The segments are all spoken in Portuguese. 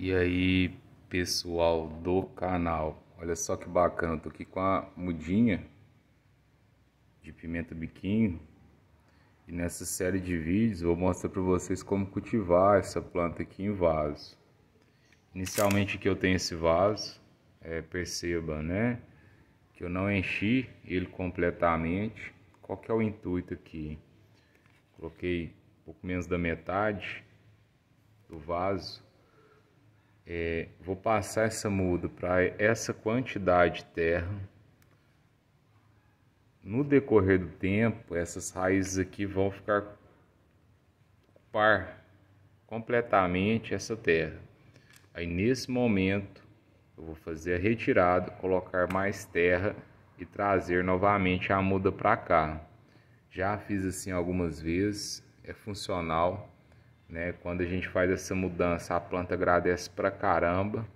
E aí, pessoal do canal. Olha só que bacana, eu tô aqui com a mudinha de pimenta biquinho. E nessa série de vídeos vou mostrar para vocês como cultivar essa planta aqui em vaso. Inicialmente que eu tenho esse vaso, é, perceba, né? Que eu não enchi ele completamente. Qual que é o intuito aqui? Coloquei um pouco menos da metade do vaso é, vou passar essa muda para essa quantidade de terra. No decorrer do tempo, essas raízes aqui vão ficar ocupar completamente essa terra. Aí nesse momento eu vou fazer a retirada, colocar mais terra e trazer novamente a muda para cá. Já fiz assim algumas vezes, é funcional. Né? Quando a gente faz essa mudança, a planta agradece pra caramba.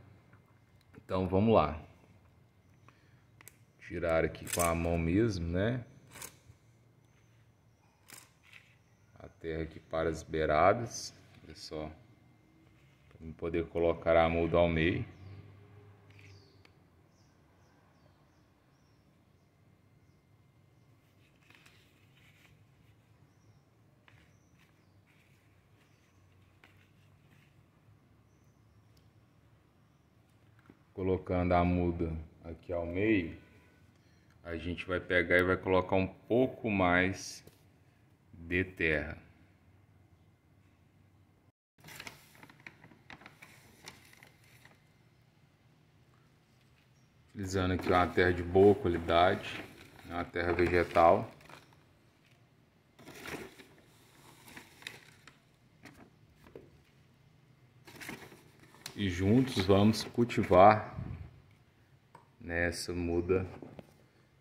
Então vamos lá. Tirar aqui com a mão mesmo, né? A terra aqui para as beiradas. Olha só. Para poder colocar a muda ao meio. colocando a muda aqui ao meio, a gente vai pegar e vai colocar um pouco mais de terra. Utilizando aqui uma terra de boa qualidade, uma terra vegetal. e juntos vamos cultivar nessa muda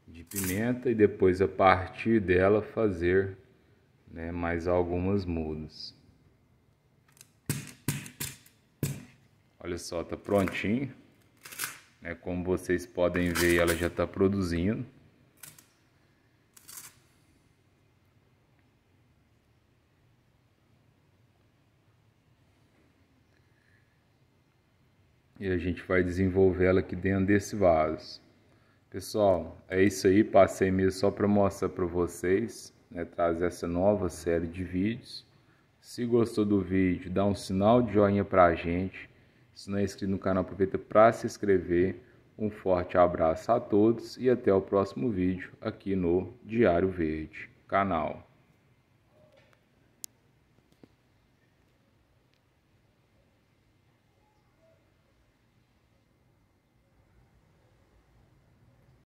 de pimenta e depois a partir dela fazer né, mais algumas mudas. Olha só, tá prontinho. Né, como vocês podem ver, ela já está produzindo. e a gente vai desenvolver ela aqui dentro desse vaso. Pessoal, é isso aí, passei mesmo só para mostrar para vocês, né, trazer essa nova série de vídeos. Se gostou do vídeo, dá um sinal de joinha para a gente. Se não é inscrito no canal, aproveita para se inscrever. Um forte abraço a todos e até o próximo vídeo aqui no Diário Verde, canal.